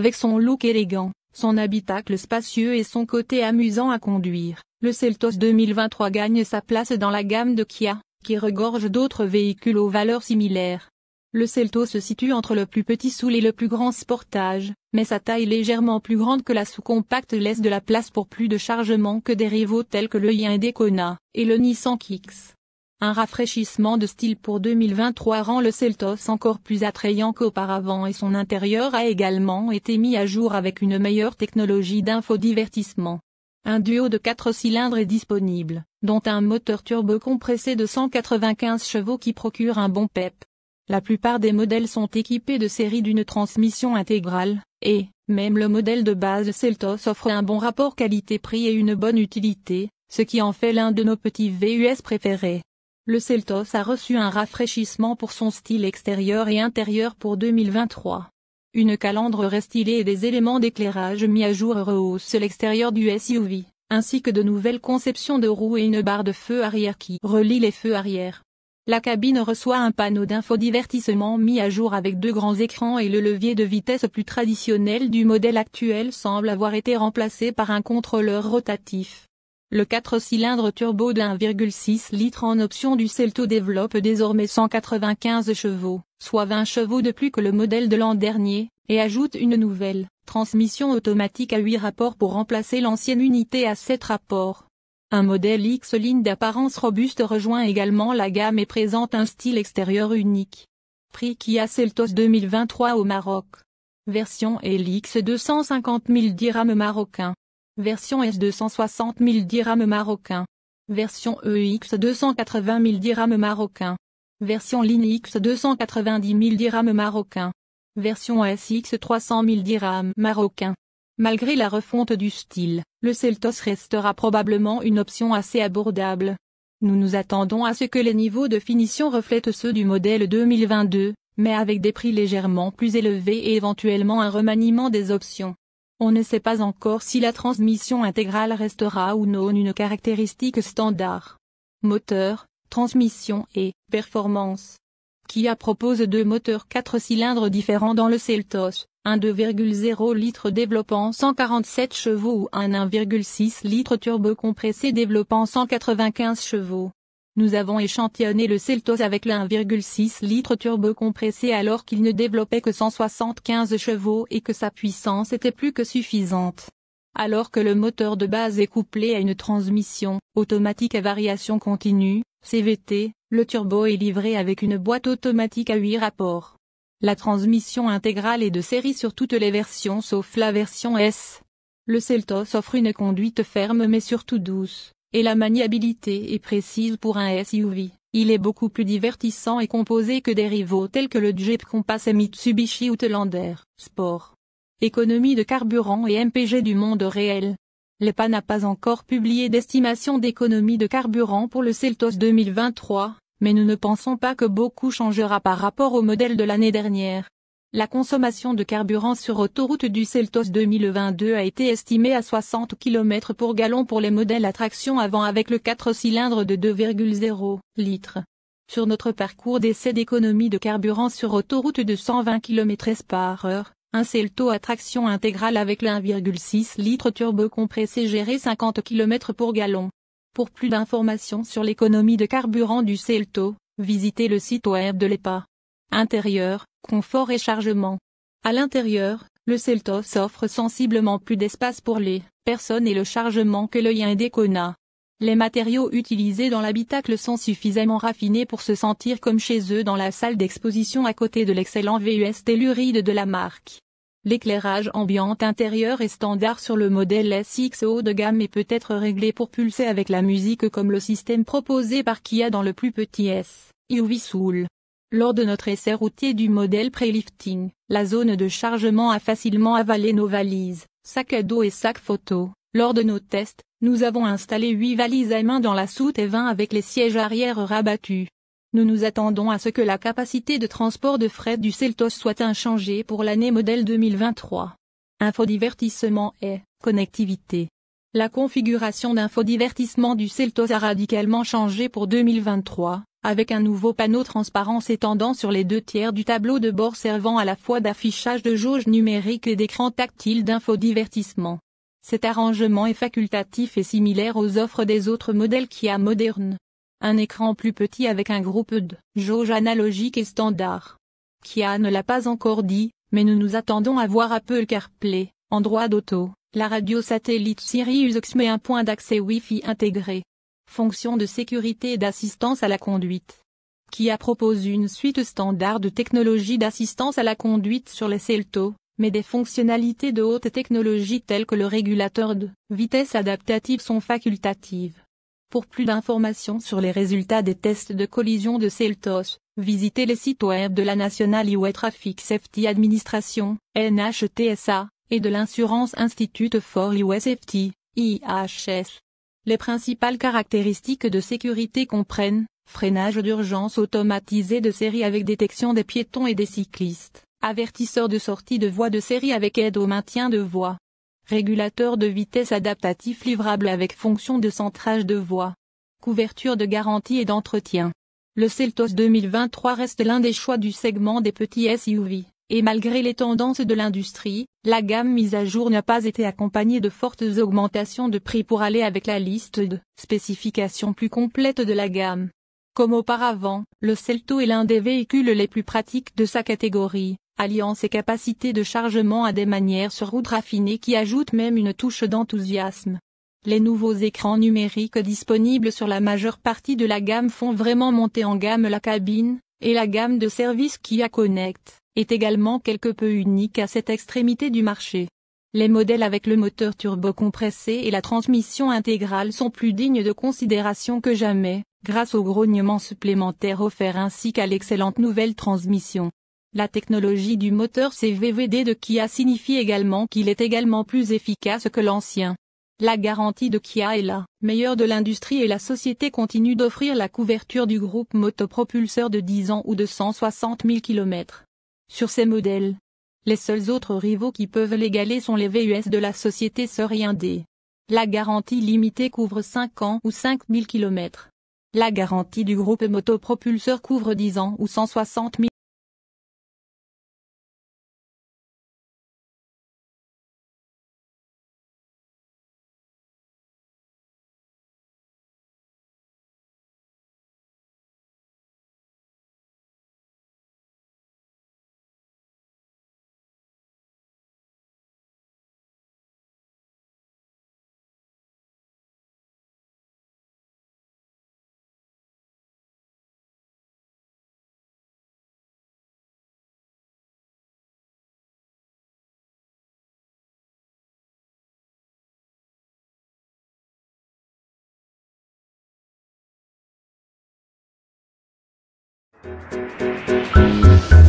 Avec son look élégant, son habitacle spacieux et son côté amusant à conduire, le Celtos 2023 gagne sa place dans la gamme de Kia, qui regorge d'autres véhicules aux valeurs similaires. Le Celto se situe entre le plus petit Soul et le plus grand Sportage, mais sa taille légèrement plus grande que la sous-compacte laisse de la place pour plus de chargement que des rivaux tels que le Hyundai Kona et le Nissan Kicks. Un rafraîchissement de style pour 2023 rend le Celtos encore plus attrayant qu'auparavant et son intérieur a également été mis à jour avec une meilleure technologie d'infodivertissement. Un duo de 4 cylindres est disponible, dont un moteur turbo compressé de 195 chevaux qui procure un bon pep. La plupart des modèles sont équipés de série d'une transmission intégrale, et, même le modèle de base Celtos offre un bon rapport qualité-prix et une bonne utilité, ce qui en fait l'un de nos petits VUS préférés le Celtos a reçu un rafraîchissement pour son style extérieur et intérieur pour 2023. Une calandre restylée et des éléments d'éclairage mis à jour rehaussent l'extérieur du SUV, ainsi que de nouvelles conceptions de roues et une barre de feu arrière qui relie les feux arrière. La cabine reçoit un panneau d'infodivertissement mis à jour avec deux grands écrans et le levier de vitesse plus traditionnel du modèle actuel semble avoir été remplacé par un contrôleur rotatif. Le 4 cylindres turbo de 1,6 litres en option du Celto développe désormais 195 chevaux, soit 20 chevaux de plus que le modèle de l'an dernier, et ajoute une nouvelle transmission automatique à 8 rapports pour remplacer l'ancienne unité à 7 rapports. Un modèle X line d'apparence robuste rejoint également la gamme et présente un style extérieur unique. Prix Kia Celtos 2023 au Maroc. Version LX 250 000 dirhams marocains. Version S 260 000 dirhams marocains. Version EX 280 000 dirhams marocains. Version Line X 290 000 dirhams marocains. Version SX 300 000 dirhams marocains. Malgré la refonte du style, le Celtos restera probablement une option assez abordable. Nous nous attendons à ce que les niveaux de finition reflètent ceux du modèle 2022, mais avec des prix légèrement plus élevés et éventuellement un remaniement des options. On ne sait pas encore si la transmission intégrale restera ou non une caractéristique standard. Moteur, transmission et performance. Kia propose deux moteurs 4 cylindres différents dans le Celtos, un 2,0 litres développant 147 chevaux ou un 1,6 litres turbo compressé développant 195 chevaux. Nous avons échantillonné le Celtos avec le 1,6 litre turbo compressé alors qu'il ne développait que 175 chevaux et que sa puissance était plus que suffisante. Alors que le moteur de base est couplé à une transmission automatique à variation continue, CVT, le turbo est livré avec une boîte automatique à 8 rapports. La transmission intégrale est de série sur toutes les versions sauf la version S. Le Celtos offre une conduite ferme mais surtout douce et la maniabilité est précise pour un SUV. Il est beaucoup plus divertissant et composé que des rivaux tels que le Jeep Compass et Mitsubishi Outlander. Sport. Économie de carburant et MPG du monde réel. L'EPA n'a pas encore publié d'estimation d'économie de carburant pour le Celtos 2023, mais nous ne pensons pas que beaucoup changera par rapport au modèle de l'année dernière. La consommation de carburant sur autoroute du Celtos 2022 a été estimée à 60 km pour gallon pour les modèles à traction avant avec le 4 cylindres de 2,0 litres. Sur notre parcours d'essai d'économie de carburant sur autoroute de 120 km par heure, un Celto à traction intégrale avec le 1,6 litre turbo compressé géré 50 km pour gallon. Pour plus d'informations sur l'économie de carburant du Celto, visitez le site web de l'EPA. Intérieur, confort et chargement. À l'intérieur, le Seltos offre sensiblement plus d'espace pour les personnes et le chargement que le Kona. Les matériaux utilisés dans l'habitacle sont suffisamment raffinés pour se sentir comme chez eux dans la salle d'exposition à côté de l'excellent VUS Telluride de la marque. L'éclairage ambiant intérieur est standard sur le modèle SX haut de gamme et peut être réglé pour pulser avec la musique comme le système proposé par Kia dans le plus petit S, Soul. Lors de notre essai routier du modèle Pre-Lifting, la zone de chargement a facilement avalé nos valises, sacs à dos et sacs photo. Lors de nos tests, nous avons installé 8 valises à main dans la soute et 20 avec les sièges arrière rabattus. Nous nous attendons à ce que la capacité de transport de fret du Celtos soit inchangée pour l'année modèle 2023. Infodivertissement et connectivité. La configuration d'infodivertissement du Celtos a radicalement changé pour 2023 avec un nouveau panneau transparent s'étendant sur les deux tiers du tableau de bord servant à la fois d'affichage de jauge numérique et d'écran tactile d'infodivertissement. Cet arrangement est facultatif et similaire aux offres des autres modèles Kia Modern. Un écran plus petit avec un groupe de jauge analogique et standard. Kia ne l'a pas encore dit, mais nous nous attendons à voir Apple CarPlay, endroit d'auto, la radio satellite Sirius X et un point d'accès Wi-Fi intégré fonction de sécurité et d'assistance à la conduite. Kia propose une suite standard de technologies d'assistance à la conduite sur les CELTO, mais des fonctionnalités de haute technologie telles que le régulateur de vitesse adaptative sont facultatives. Pour plus d'informations sur les résultats des tests de collision de CELTOS, visitez les sites web de la National Highway Traffic Safety Administration, NHTSA, et de l'Insurance Institute for Highway Safety, IHS. Les principales caractéristiques de sécurité comprennent freinage d'urgence automatisé de série avec détection des piétons et des cyclistes, avertisseur de sortie de voie de série avec aide au maintien de voie, régulateur de vitesse adaptatif livrable avec fonction de centrage de voie, couverture de garantie et d'entretien. Le Celtos 2023 reste l'un des choix du segment des petits SUV et malgré les tendances de l'industrie, la gamme mise à jour n'a pas été accompagnée de fortes augmentations de prix pour aller avec la liste de spécifications plus complètes de la gamme. Comme auparavant, le Celto est l'un des véhicules les plus pratiques de sa catégorie, alliant ses capacités de chargement à des manières sur route raffinées qui ajoutent même une touche d'enthousiasme. Les nouveaux écrans numériques disponibles sur la majeure partie de la gamme font vraiment monter en gamme la cabine, et la gamme de services qui a connecte est également quelque peu unique à cette extrémité du marché. Les modèles avec le moteur turbocompressé et la transmission intégrale sont plus dignes de considération que jamais, grâce au grognement supplémentaire offert ainsi qu'à l'excellente nouvelle transmission. La technologie du moteur CVVD de Kia signifie également qu'il est également plus efficace que l'ancien. La garantie de Kia est la meilleure de l'industrie et la société continue d'offrir la couverture du groupe motopropulseur de 10 ans ou de 160 000 km. Sur ces modèles, les seuls autres rivaux qui peuvent l'égaler sont les VUS de la société sœur d La garantie limitée couvre 5 ans ou 5000 km. La garantie du groupe motopropulseur couvre 10 ans ou 160 000 km. Thank you.